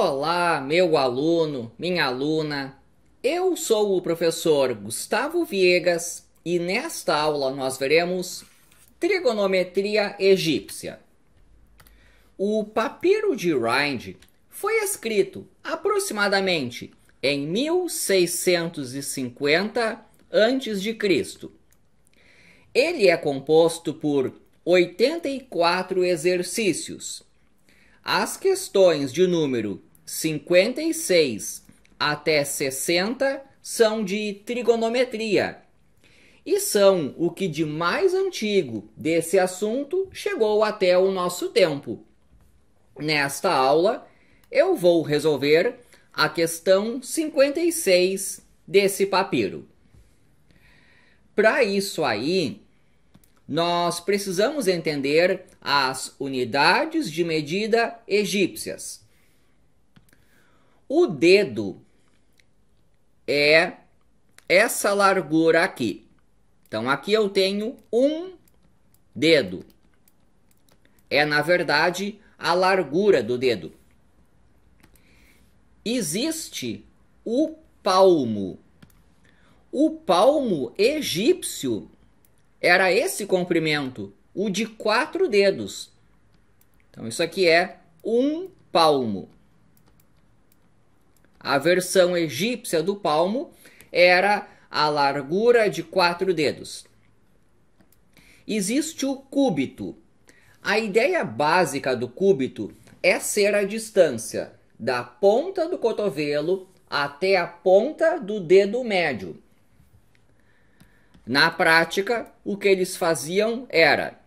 Olá, meu aluno, minha aluna. Eu sou o professor Gustavo Viegas e nesta aula nós veremos trigonometria egípcia. O papiro de Rind foi escrito aproximadamente em 1650 a.C. Ele é composto por 84 exercícios. As questões de número 56 até 60 são de trigonometria e são o que de mais antigo desse assunto chegou até o nosso tempo. Nesta aula, eu vou resolver a questão 56 desse papiro. Para isso aí, nós precisamos entender as unidades de medida egípcias. O dedo é essa largura aqui. Então, aqui eu tenho um dedo. É, na verdade, a largura do dedo. Existe o palmo. O palmo egípcio era esse comprimento, o de quatro dedos. Então, isso aqui é um palmo. A versão egípcia do palmo era a largura de quatro dedos. Existe o cúbito. A ideia básica do cúbito é ser a distância da ponta do cotovelo até a ponta do dedo médio. Na prática, o que eles faziam era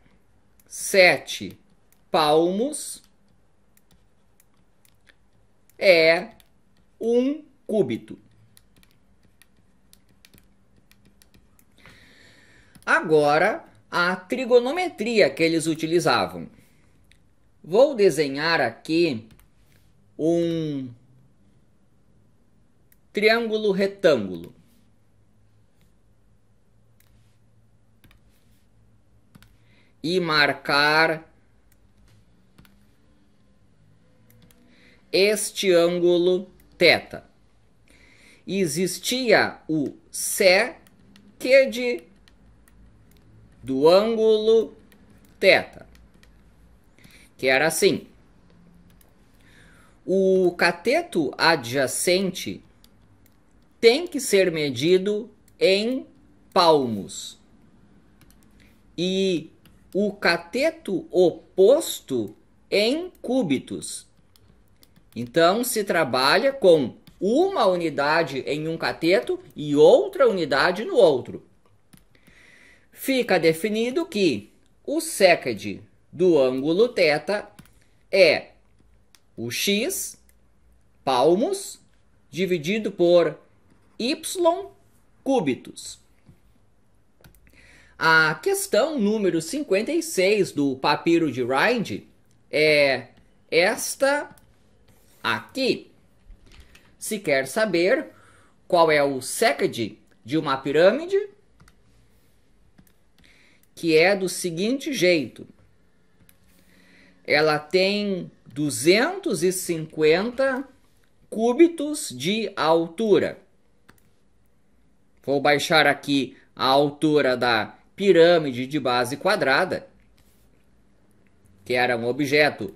sete palmos é um cúbito. Agora, a trigonometria que eles utilizavam. Vou desenhar aqui um triângulo retângulo. E marcar este ângulo teta E existia o sequede é do ângulo teta que era assim. O cateto adjacente tem que ser medido em palmos. E o cateto oposto em cúbitos. Então se trabalha com uma unidade em um cateto e outra unidade no outro. Fica definido que o secad do ângulo θ é o x palmos dividido por y cúbitos. A questão número 56 do papiro de Rind é esta aqui. Se quer saber qual é o secad de uma pirâmide, que é do seguinte jeito. Ela tem 250 cúbitos de altura. Vou baixar aqui a altura da pirâmide de base quadrada, que era um objeto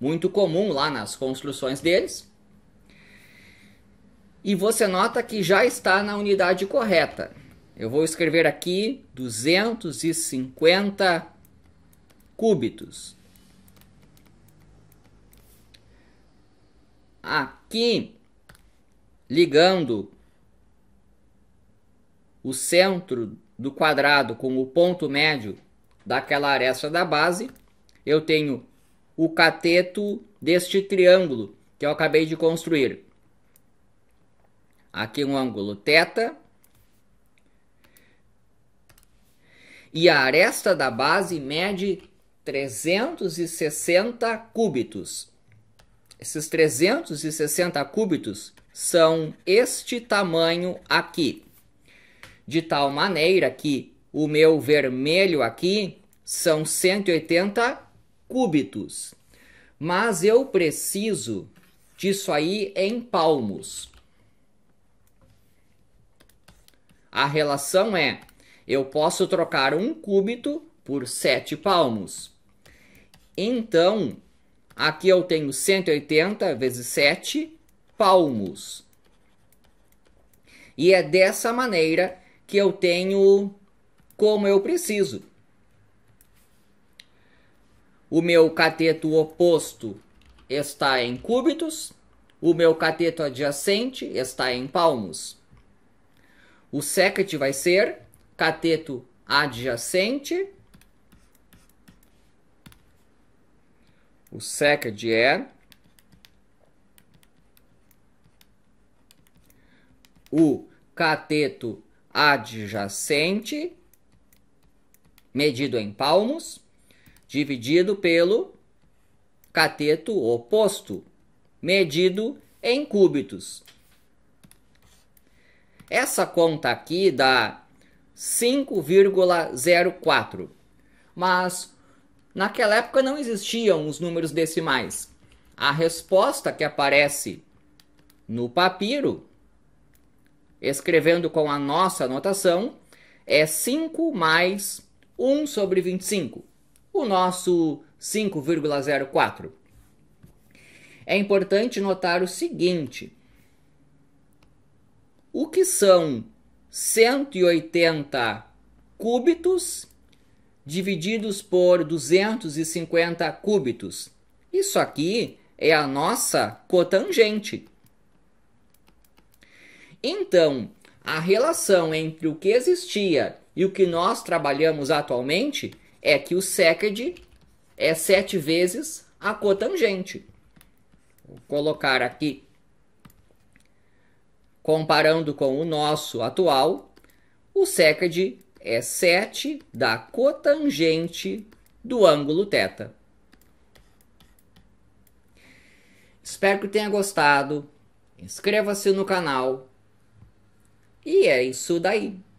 muito comum lá nas construções deles. E você nota que já está na unidade correta. Eu vou escrever aqui 250 cúbitos. Aqui, ligando o centro do quadrado com o ponto médio daquela aresta da base, eu tenho o cateto deste triângulo que eu acabei de construir. Aqui um ângulo θ. E a aresta da base mede 360 cúbitos. Esses 360 cúbitos são este tamanho aqui. De tal maneira que o meu vermelho aqui são 180 cúbitos, mas eu preciso disso aí em palmos. A relação é: eu posso trocar um cúbito por 7 palmos. Então, aqui eu tenho 180 vezes 7 palmos. E é dessa maneira que eu tenho como eu preciso. O meu cateto oposto está em cúbitos. O meu cateto adjacente está em palmos. O secret vai ser cateto adjacente. O secret é o cateto adjacente medido em palmos dividido pelo cateto oposto, medido em cúbitos. Essa conta aqui dá 5,04, mas naquela época não existiam os números decimais. A resposta que aparece no papiro, escrevendo com a nossa notação, é 5 mais 1 sobre 25 o nosso 5,04. É importante notar o seguinte: o que são 180 cúbitos divididos por 250 cúbitos? Isso aqui é a nossa cotangente. Então, a relação entre o que existia e o que nós trabalhamos atualmente é que o secad é sete vezes a cotangente. Vou colocar aqui, comparando com o nosso atual, o secad é 7 da cotangente do ângulo θ. Espero que tenha gostado. Inscreva-se no canal. E é isso daí.